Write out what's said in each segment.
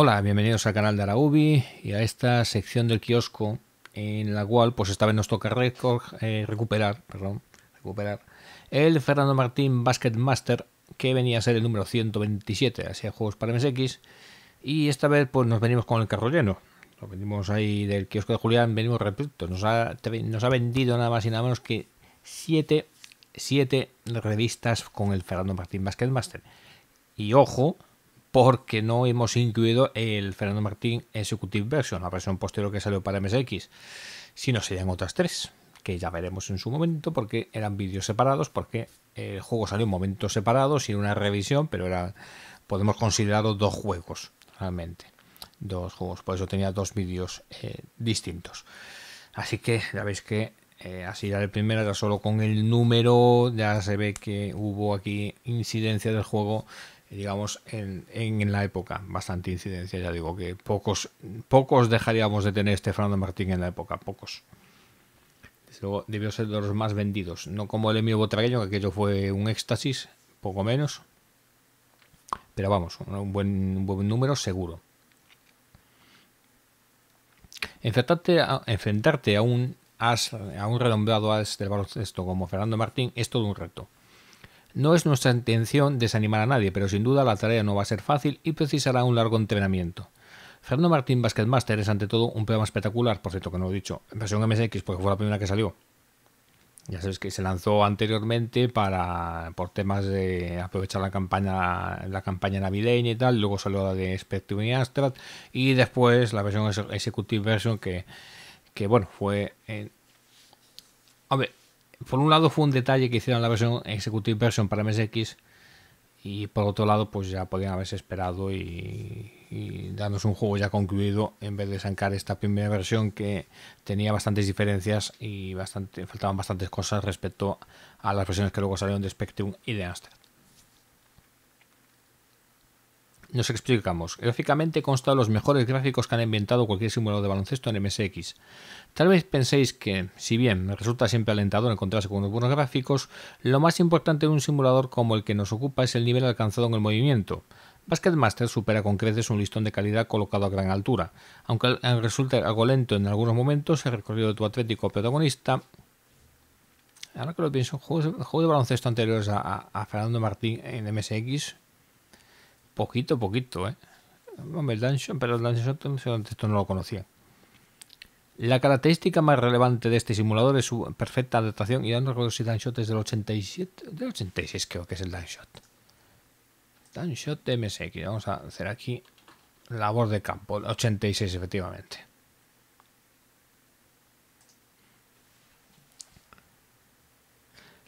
Hola, bienvenidos al canal de Araubi y a esta sección del kiosco en la cual pues esta vez nos toca eh, recuperar, perdón, recuperar el Fernando Martín Basket Master que venía a ser el número 127 hacia juegos para MSX y esta vez pues nos venimos con el carro lleno. Nos venimos ahí del kiosco de Julián, venimos repito, nos ha, vendido nada más y nada menos que 7 revistas con el Fernando Martín Basket Master. Y ojo, porque no hemos incluido el Fernando Martín Executive Version, la versión posterior que salió para MSX, sino serían otras tres, que ya veremos en su momento, porque eran vídeos separados, porque el juego salió en momentos separados sin una revisión, pero era, podemos considerarlo dos juegos, realmente. Dos juegos, por eso tenía dos vídeos eh, distintos. Así que ya veis que eh, así era el primero ya solo con el número ya se ve que hubo aquí incidencia del juego digamos, en, la época. Bastante incidencia, ya digo que pocos, pocos dejaríamos de tener este Fernando Martín en la época, pocos. luego, debió ser de los más vendidos, no como el Emilio Botragueño, que aquello fue un éxtasis, poco menos. Pero vamos, un buen, buen número seguro. Enfrentarte a, enfrentarte a un renombrado a un redondeado as del baloncesto como Fernando Martín es todo un reto no es nuestra intención desanimar a nadie, pero sin duda la tarea no va a ser fácil y precisará un largo entrenamiento. Fernando Martín Basket Master es ante todo un programa espectacular, por cierto que no lo he dicho, en versión MSX porque fue la primera que salió. Ya sabes que se lanzó anteriormente para por temas de aprovechar la campaña la campaña navideña y tal, luego salió la de Spectrum y astrad y después la versión Executive Version que, que bueno, fue hombre. a ver, por un lado fue un detalle que hicieron la versión Executive Version para MSX y por otro lado pues ya podían haberse esperado y, darnos un juego ya concluido en vez de sacar esta primera versión que tenía bastantes diferencias y bastante, faltaban bastantes cosas respecto a las versiones que luego salieron de Spectrum y de Amstrad. Nos explicamos. Gráficamente consta de los mejores gráficos que han inventado cualquier simulador de baloncesto en MSX. Tal vez penséis que, si bien resulta siempre alentador encontrarse con unos buenos gráficos, lo más importante de un simulador como el que nos ocupa es el nivel alcanzado en el movimiento. Master supera con creces un listón de calidad colocado a gran altura. Aunque resulte algo lento en algunos momentos, el recorrido de tu atlético protagonista ahora que lo pienso, juegos, de baloncesto anteriores a, Fernando Martín en MSX poquito poquito, ¿eh? Hombre, el Dungeon, pero el Dungeon esto no lo conocía. La característica más relevante de este simulador es su perfecta adaptación. Y ya no recuerdo si dungeon es del 87, del 86 creo que es el dungeon tms MSX. Vamos a hacer aquí labor de campo. el 86 efectivamente.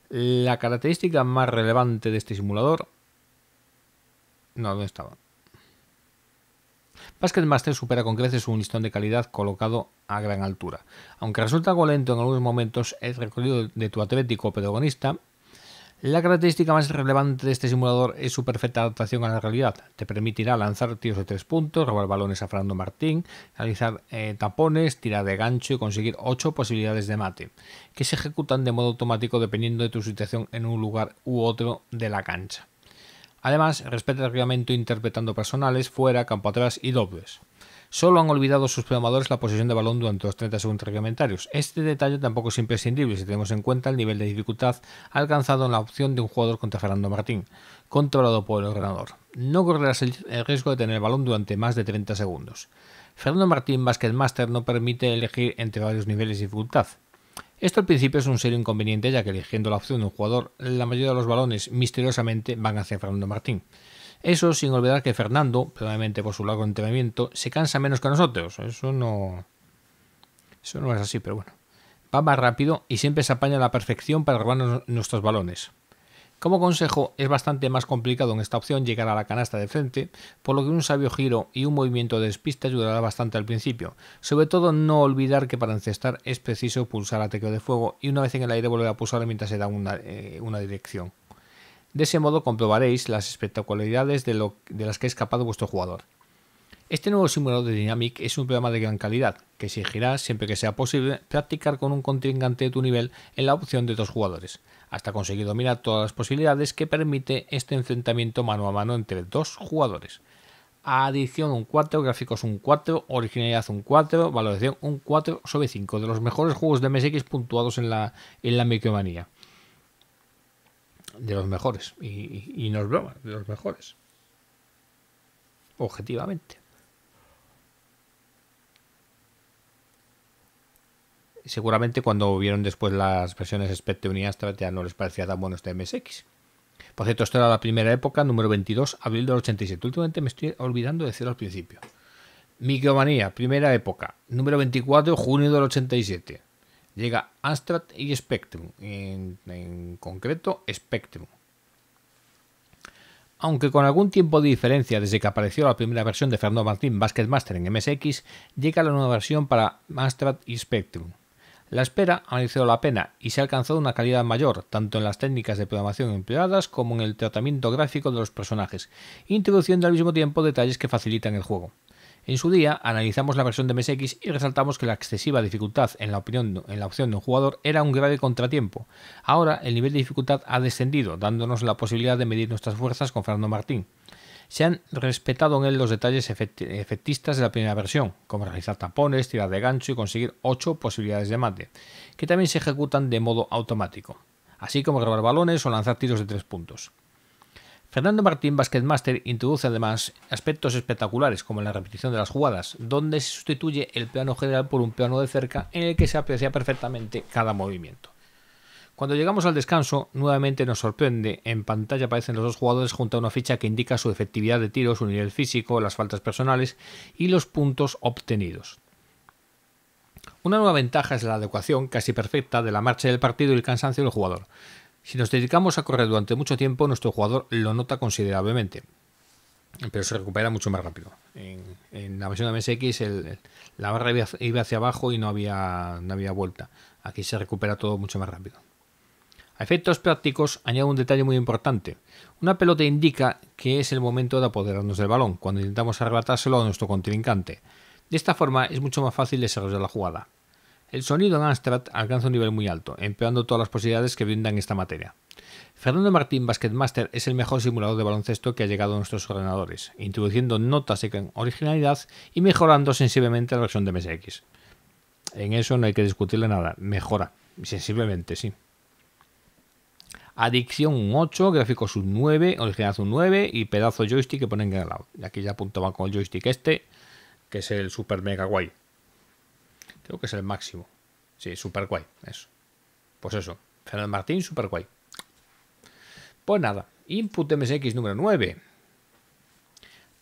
La característica más relevante de este simulador no, ¿dónde estaba? Master supera con creces un listón de calidad colocado a gran altura. Aunque resulta algo lento en algunos momentos el recorrido de tu atlético protagonista, la característica más relevante de este simulador es su perfecta adaptación a la realidad. Te permitirá lanzar tiros de tres puntos, robar balones a Fernando Martín, realizar eh, tapones, tirar de gancho y conseguir ocho posibilidades de mate, que se ejecutan de modo automático dependiendo de tu situación en un lugar u otro de la cancha. Además, respeta el reglamento interpretando personales fuera, campo atrás y dobles. Solo han olvidado sus programadores la posición de balón durante los 30 segundos reglamentarios. Este detalle tampoco es imprescindible si tenemos en cuenta el nivel de dificultad alcanzado en la opción de un jugador contra Fernando Martín, controlado por el ordenador. No correrás el riesgo de tener el balón durante más de 30 segundos. Fernando Martín Basket Master no permite elegir entre varios niveles de dificultad. Esto al principio es un serio inconveniente ya que eligiendo la opción de un jugador, la mayoría de los balones misteriosamente van hacia Fernando Martín. Eso sin olvidar que Fernando, probablemente por su largo entrenamiento, se cansa menos que nosotros. Eso no... Eso no es así, pero bueno. Va más rápido y siempre se apaña a la perfección para robar nuestros balones. Como consejo, es bastante más complicado en esta opción llegar a la canasta de frente, por lo que un sabio giro y un movimiento de despiste ayudará bastante al principio. Sobre todo, no olvidar que para encestar es preciso pulsar a teclado de fuego y una vez en el aire volver a pulsar mientras se da eh, una, dirección. De ese modo comprobaréis las espectacularidades de, las que ha escapado vuestro jugador. Este nuevo simulador de Dynamic es un programa de gran calidad, que exigirá, siempre que sea posible, practicar con un contingente de tu nivel en la opción de dos jugadores hasta conseguir dominar todas las posibilidades que permite este enfrentamiento mano a mano entre dos jugadores. Adición un 4, gráficos un 4, originalidad un 4, valoración un 4 sobre 5, de los mejores juegos de MSX puntuados en la, en la micromanía. De los mejores, y, y, y no es broma, de los mejores. Objetivamente. seguramente cuando vieron después las versiones Spectrum y Astra ya no les parecía tan bueno este MSX. Por cierto, esto era la primera época, número 22, abril del 87. Últimamente me estoy olvidando de decirlo al principio. Micromanía, primera época, número 24, junio del 87. Llega Amstrad y Spectrum, en, concreto Spectrum. Aunque con algún tiempo de diferencia desde que apareció la primera versión de Fernando Martín Basket Master en MSX, llega la nueva versión para Amstrad y Spectrum. La espera ha merecido la pena y se ha alcanzado una calidad mayor, tanto en las técnicas de programación empleadas como en el tratamiento gráfico de los personajes, introduciendo al mismo tiempo detalles que facilitan el juego. En su día analizamos la versión de MSX y resaltamos que la excesiva dificultad en la, en la opción de un jugador era un grave contratiempo. Ahora el nivel de dificultad ha descendido, dándonos la posibilidad de medir nuestras fuerzas con Fernando Martín. Se han respetado en él los detalles efectistas de la primera versión, como realizar tapones, tirar de gancho y conseguir 8 posibilidades de mate, que también se ejecutan de modo automático, así como grabar balones o lanzar tiros de 3 puntos. Fernando Martín Basketmaster Master introduce además aspectos espectaculares como la repetición de las jugadas, donde se sustituye el plano general por un plano de cerca en el que se aprecia perfectamente cada movimiento. Cuando llegamos al descanso, nuevamente nos sorprende. En pantalla aparecen los dos jugadores junto a una ficha que indica su efectividad de tiro, su nivel físico, las faltas personales y los puntos obtenidos. Una nueva ventaja es la adecuación casi perfecta de la marcha del partido y el cansancio del jugador. Si nos dedicamos a correr durante mucho tiempo, nuestro jugador lo nota considerablemente, pero se recupera mucho más rápido. En, la versión de MSX la barra iba, hacia abajo y no había, no había vuelta. Aquí se recupera todo mucho más rápido. A efectos prácticos, añado un detalle muy importante. Una pelota indica que es el momento de apoderarnos del balón, cuando intentamos arrebatárselo a nuestro contrincante. De esta forma es mucho más fácil desarrollar la jugada. El sonido en Amstrad alcanza un nivel muy alto, empleando todas las posibilidades que brindan esta materia. Fernando Martín Basketmaster es el mejor simulador de baloncesto que ha llegado a nuestros ordenadores, introduciendo notas de originalidad y mejorando sensiblemente la versión de MSX. En eso no hay que discutirle nada, mejora, sensiblemente sí. Adicción un 8, gráficos un 9, original un 9 y pedazo joystick que ponen en el lado. Y aquí ya apuntaban con el joystick este, que es el super mega guay. Creo que es el máximo. Sí, super guay, eso. Pues eso, Fernando Martín, super guay. Pues nada, Input MSX número 9.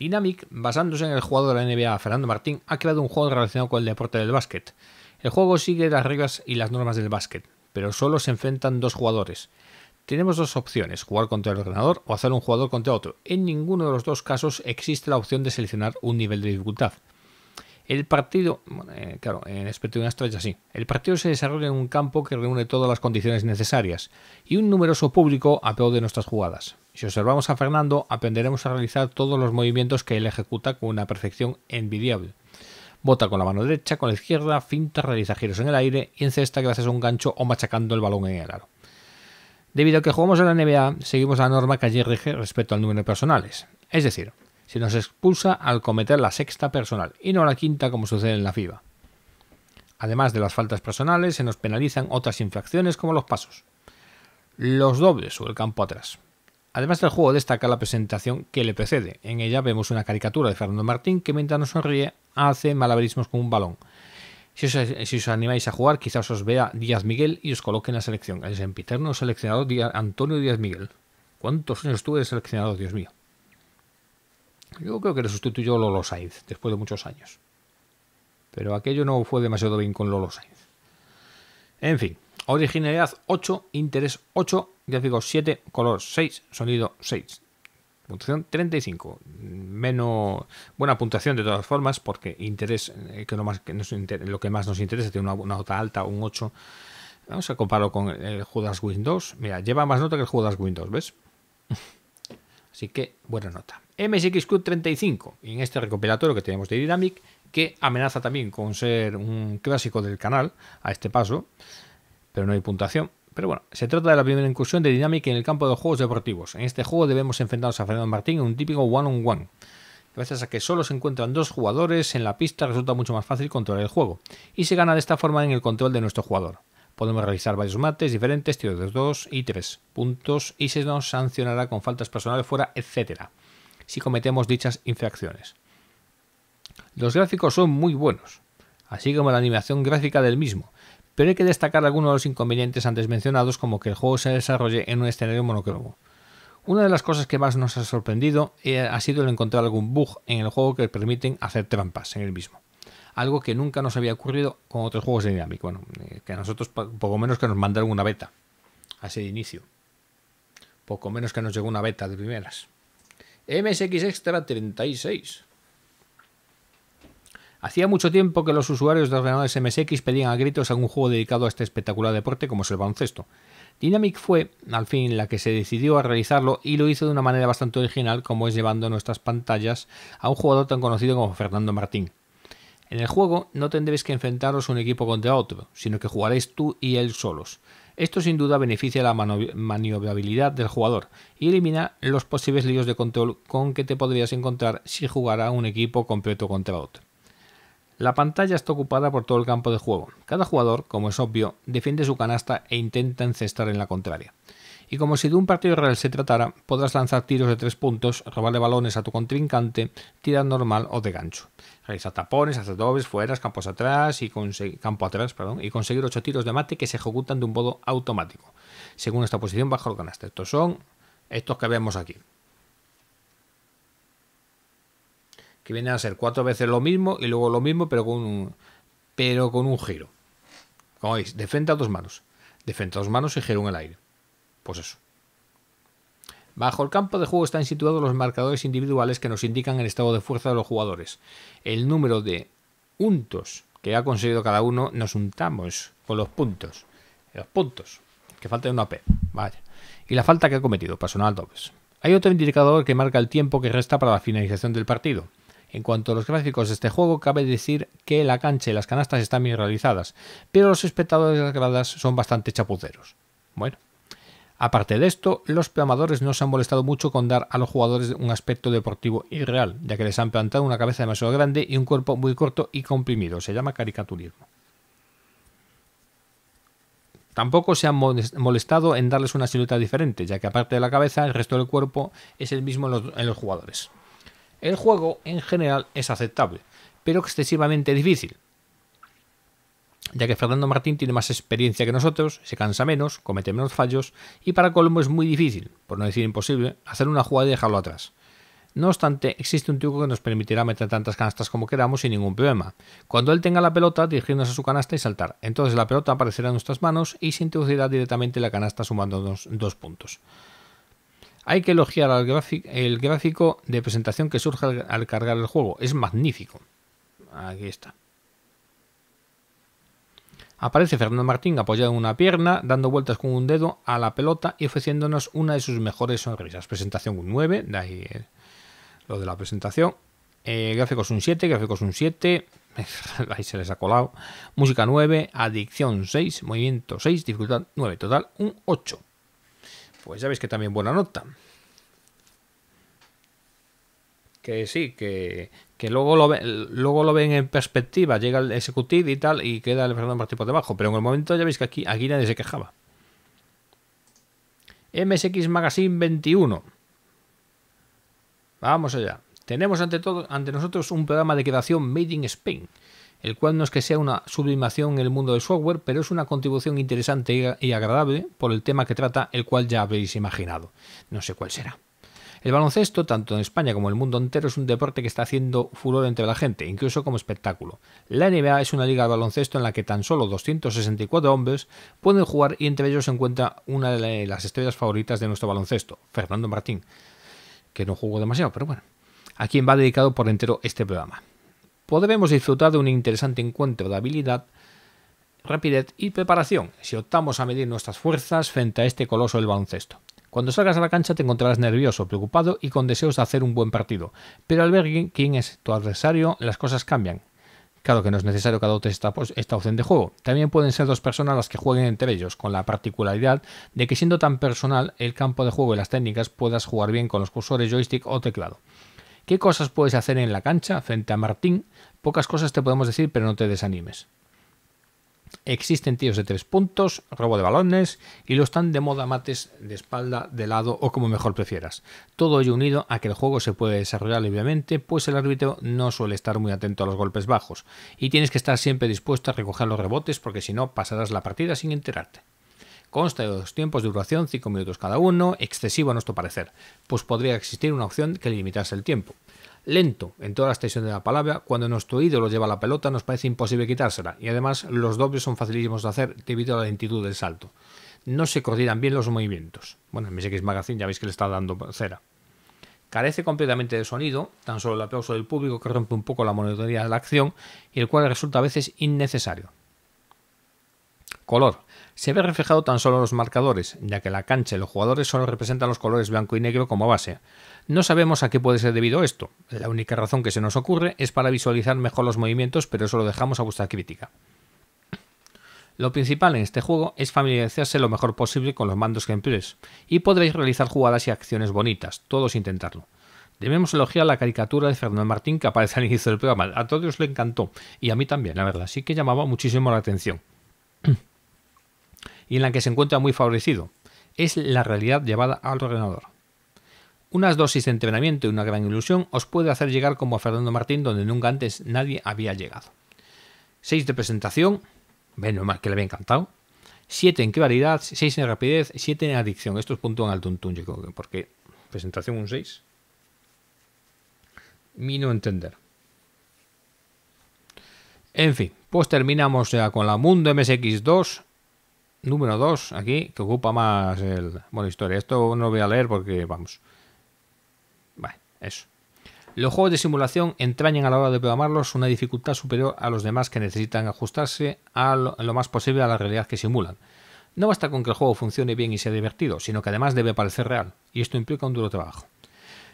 Dynamic, basándose en el jugador de la NBA Fernando Martín, ha creado un juego relacionado con el deporte del básquet. El juego sigue las reglas y las normas del básquet, pero solo se enfrentan dos jugadores. Tenemos dos opciones, jugar contra el ordenador o hacer un jugador contra otro. En ninguno de los dos casos existe la opción de seleccionar un nivel de dificultad. El partido, eh, claro, en aspecto de una estrella sí. El partido se desarrolla en un campo que reúne todas las condiciones necesarias y un numeroso público a de nuestras jugadas. Si observamos a Fernando, aprenderemos a realizar todos los movimientos que él ejecuta con una perfección envidiable. Bota con la mano derecha, con la izquierda, finta, realiza giros en el aire y encesta gracias a un gancho o machacando el balón en el aro. Debido a que jugamos en la NBA, seguimos la norma que allí rige respecto al número de personales. Es decir, se nos expulsa al cometer la sexta personal y no la quinta como sucede en la FIBA. Además de las faltas personales, se nos penalizan otras infracciones como los pasos, los dobles o el campo atrás. Además del juego destaca la presentación que le precede. En ella vemos una caricatura de Fernando Martín que mientras nos sonríe hace malabarismos con un balón, si os, animáis a jugar, quizás os vea Díaz Miguel y os coloque en la selección. El sempiterno seleccionador Antonio Díaz Miguel. ¿Cuántos años tuve de seleccionador, Dios mío? Yo creo que le sustituyó Lolo Sainz después de muchos años. Pero aquello no fue demasiado bien con Lolo Sainz. En fin, originalidad 8, interés 8, gráfico 7, color 6, sonido 6. Puntuación 35. Menos buena puntuación de todas formas, porque interés, eh, que lo, más, que lo que más nos interesa, tiene una, nota alta, un 8. Vamos a compararlo con el eh, Judas Windows. Mira, lleva más nota que el Judas Windows, ¿ves? Así que buena nota. MSXQ 35, en este recopilatorio que tenemos de Dynamic, que amenaza también con ser un clásico del canal a este paso, pero no hay puntuación. Pero bueno, se trata de la primera incursión de Dynamic en el campo de juegos deportivos. En este juego debemos enfrentarnos a Fernando Martín en un típico one-on-one. Gracias a que solo se encuentran dos jugadores en la pista resulta mucho más fácil controlar el juego, y se gana de esta forma en el control de nuestro jugador. Podemos realizar varios mates diferentes, tiros de 2 y 3 puntos, y se nos sancionará con faltas personales fuera, etc. si cometemos dichas infracciones. Los gráficos son muy buenos, así como la animación gráfica del mismo, pero hay que destacar algunos de los inconvenientes antes mencionados como que el juego se desarrolle en un escenario monocromo. Una de las cosas que más nos ha sorprendido eh, ha sido el encontrar algún bug en el juego que permiten hacer trampas en el mismo. Algo que nunca nos había ocurrido con otros juegos de Dynamic. Bueno, eh, que a nosotros poco menos que nos mandaron una beta. Así de inicio. Poco menos que nos llegó una beta de primeras. MSX Extra 36. Hacía mucho tiempo que los usuarios de ordenadores MSX pedían a gritos algún juego dedicado a este espectacular deporte como es el baloncesto. Dynamic fue, al fin, la que se decidió a realizarlo y lo hizo de una manera bastante original como es llevando nuestras pantallas a un jugador tan conocido como Fernando Martín. En el juego no tendréis que enfrentaros un equipo contra otro, sino que jugaréis tú y él solos. Esto sin duda beneficia la maniobrabilidad del jugador y elimina los posibles líos de control con que te podrías encontrar si jugara un equipo completo contra otro. La pantalla está ocupada por todo el campo de juego. Cada jugador, como es obvio, defiende su canasta e intenta encestar en la contraria. Y como si de un partido real se tratara, podrás lanzar tiros de tres puntos, robarle balones a tu contrincante, tirar normal o de gancho. Realizar tapones, hacer dobles, fueras, campos atrás y campo atrás, perdón, y conseguir ocho tiros de mate que se ejecutan de un modo automático, según esta posición bajo el canasta. Estos son estos que vemos aquí. que vienen a ser cuatro veces lo mismo y luego lo mismo, pero con un, pero con un giro. Como veis, de a dos manos. Defensa a dos manos y giro en el aire. Pues eso. Bajo el campo de juego están situados los marcadores individuales que nos indican el estado de fuerza de los jugadores. El número de puntos que ha conseguido cada uno nos untamos con los puntos. Los puntos. Que falta de una P. Vaya. Y la falta que ha cometido, personal dobles. Hay otro indicador que marca el tiempo que resta para la finalización del partido. En cuanto a los gráficos de este juego, cabe decir que la cancha y las canastas están bien realizadas, pero los espectadores de las gradas son bastante chapuceros. Bueno. Aparte de esto, los programadores no se han molestado mucho con dar a los jugadores un aspecto deportivo irreal, ya que les han plantado una cabeza demasiado grande y un cuerpo muy corto y comprimido. Se llama caricaturismo. Tampoco se han molestado en darles una silueta diferente, ya que aparte de la cabeza, el resto del cuerpo es el mismo en los jugadores. El juego en general es aceptable, pero excesivamente difícil, ya que Fernando Martín tiene más experiencia que nosotros, se cansa menos, comete menos fallos y para Colombo es muy difícil, por no decir imposible, hacer una jugada y dejarlo atrás. No obstante, existe un truco que nos permitirá meter tantas canastas como queramos sin ningún problema. Cuando él tenga la pelota, dirigirnos a su canasta y saltar. Entonces la pelota aparecerá en nuestras manos y se introducirá directamente la canasta sumando dos puntos. Hay que elogiar el gráfico de presentación que surge al, cargar el juego. Es magnífico. Aquí está. Aparece Fernando Martín apoyado en una pierna, dando vueltas con un dedo a la pelota y ofreciéndonos una de sus mejores sonrisas. Presentación un 9, de ahí lo de la presentación. Eh, gráficos un 7, gráficos un 7, ahí se les ha colado. Música 9, adicción 6, movimiento 6, dificultad 9, total un 8. Pues ya veis que también buena nota. Que sí, que, que luego, lo ven, luego lo ven en perspectiva, llega el executive y tal, y queda el Fernando partido por debajo. Pero en el momento ya veis que aquí, aquí nadie se quejaba. MSX Magazine 21. Vamos allá. Tenemos ante todo ante nosotros un programa de creación Made in Spain el cual no es que sea una sublimación en el mundo del software, pero es una contribución interesante y agradable por el tema que trata, el cual ya habéis imaginado. No sé cuál será. El baloncesto, tanto en España como en el mundo entero, es un deporte que está haciendo furor entre la gente, incluso como espectáculo. La NBA es una liga de baloncesto en la que tan solo 264 hombres pueden jugar y entre ellos se encuentra una de las estrellas favoritas de nuestro baloncesto, Fernando Martín, que no jugó demasiado, pero bueno. A quien va dedicado por entero este programa podremos disfrutar de un interesante encuentro de habilidad, rapidez y preparación si optamos a medir nuestras fuerzas frente a este coloso del baloncesto. Cuando salgas a la cancha te encontrarás nervioso, preocupado y con deseos de hacer un buen partido, pero al ver quién es tu adversario las cosas cambian. Claro que no es necesario que adoptes esta, esta opción de juego. También pueden ser dos personas las que jueguen entre ellos, con la particularidad de que siendo tan personal el campo de juego y las técnicas puedas jugar bien con los cursores, joystick o teclado. ¿Qué cosas puedes hacer en la cancha frente a Martín Pocas cosas te podemos decir, pero no te desanimes. Existen tiros de tres puntos, robo de balones y los tan de moda mates de espalda, de lado o como mejor prefieras. Todo ello unido a que el juego se puede desarrollar libremente, pues el árbitro no suele estar muy atento a los golpes bajos y tienes que estar siempre dispuesto a recoger los rebotes porque si no pasarás la partida sin enterarte. Consta de dos tiempos de duración, 5 minutos cada uno, excesivo a nuestro parecer, pues podría existir una opción que limitase el tiempo lento en toda la extensión de la palabra, cuando nuestro ídolo lleva la pelota nos parece imposible quitársela y además los dobles son facilísimos de hacer debido a la lentitud del salto. No se coordinan bien los movimientos. Bueno, en es Magazine ya veis que le está dando cera. Carece completamente de sonido, tan solo el aplauso del público que rompe un poco la monotonía de la acción y el cual resulta a veces innecesario. Color se ve reflejado tan solo en los marcadores, ya que la cancha y los jugadores solo representan los colores blanco y negro como base. No sabemos a qué puede ser debido esto, la única razón que se nos ocurre es para visualizar mejor los movimientos, pero eso lo dejamos a vuestra crítica. Lo principal en este juego es familiarizarse lo mejor posible con los mandos que emplees, y podréis realizar jugadas y acciones bonitas, todos intentarlo. Debemos elogiar la caricatura de Fernando Martín que aparece al inicio del programa. A todos les encantó y a mí también, la verdad. Sí que llamaba muchísimo la atención y en la que se encuentra muy favorecido. Es la realidad llevada al ordenador. Unas dosis de entrenamiento y una gran ilusión os puede hacer llegar como a Fernando Martín donde nunca antes nadie había llegado. 6 de presentación, menos más que le había encantado. 7 en claridad, 6 en rapidez, 7 en adicción. Esto es puntúan al tuntún, yo creo que porque presentación un 6. Mi entender. En fin, pues terminamos ya con la Mundo MSX2 número 2 aquí, que ocupa más el... Bueno, historia. Esto no lo voy a leer porque, vamos... Vale, eso. Los juegos de simulación entrañan a la hora de programarlos una dificultad superior a los demás que necesitan ajustarse a lo, más posible a la realidad que simulan. No basta con que el juego funcione bien y sea divertido, sino que además debe parecer real, y esto implica un duro trabajo.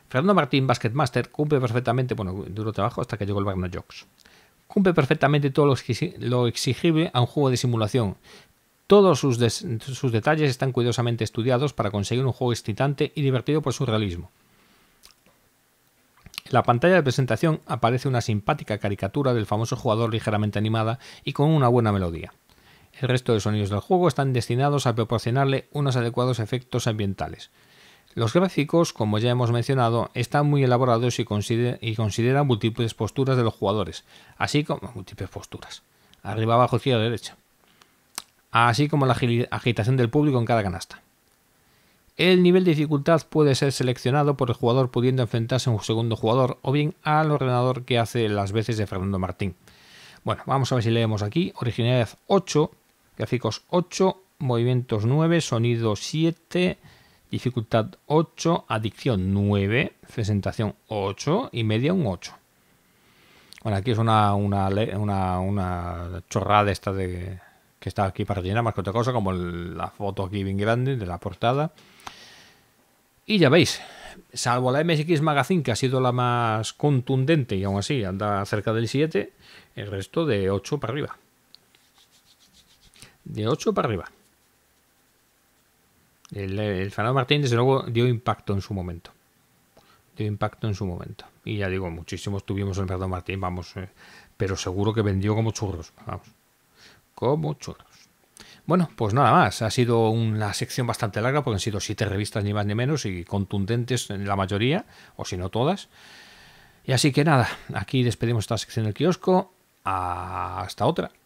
Fernando Martín, Basketmaster, cumple perfectamente, bueno, duro trabajo hasta que llegó el Wagner Jocks. Cumple perfectamente todo lo exigible a un juego de simulación, todos sus, detalles están cuidadosamente estudiados para conseguir un juego excitante y divertido por su realismo. En la pantalla de presentación aparece una simpática caricatura del famoso jugador ligeramente animada y con una buena melodía. El resto de sonidos del juego están destinados a proporcionarle unos adecuados efectos ambientales. Los gráficos, como ya hemos mencionado, están muy elaborados y, y consideran múltiples posturas de los jugadores, así como múltiples posturas, arriba, abajo, la derecha, así como la agitación del público en cada canasta. El nivel de dificultad puede ser seleccionado por el jugador pudiendo enfrentarse a un segundo jugador o bien al ordenador que hace las veces de Fernando Martín. Bueno, vamos a ver si leemos aquí. Originalidad 8, gráficos 8, movimientos 9, sonido 7, dificultad 8, adicción 9, presentación 8 y media un 8. Bueno, aquí es una, una chorrada esta de, que está aquí para rellenar más que otra cosa, como la foto aquí bien grande de la portada. Y ya veis, salvo la MX Magazine, que ha sido la más contundente y aún así anda cerca del 7, el resto de 8 para arriba. De 8 para arriba. El, Fernando Martín, desde luego, dio impacto en su momento. Dio impacto en su momento. Y ya digo, muchísimos tuvimos el Fernando Martín, vamos, eh, pero seguro que vendió como churros. Vamos como chulos. Bueno, pues nada más. Ha sido una sección bastante larga porque han sido siete revistas ni más ni menos y contundentes en la mayoría, o si no todas. Y así que nada, aquí despedimos esta sección del kiosco. Hasta otra.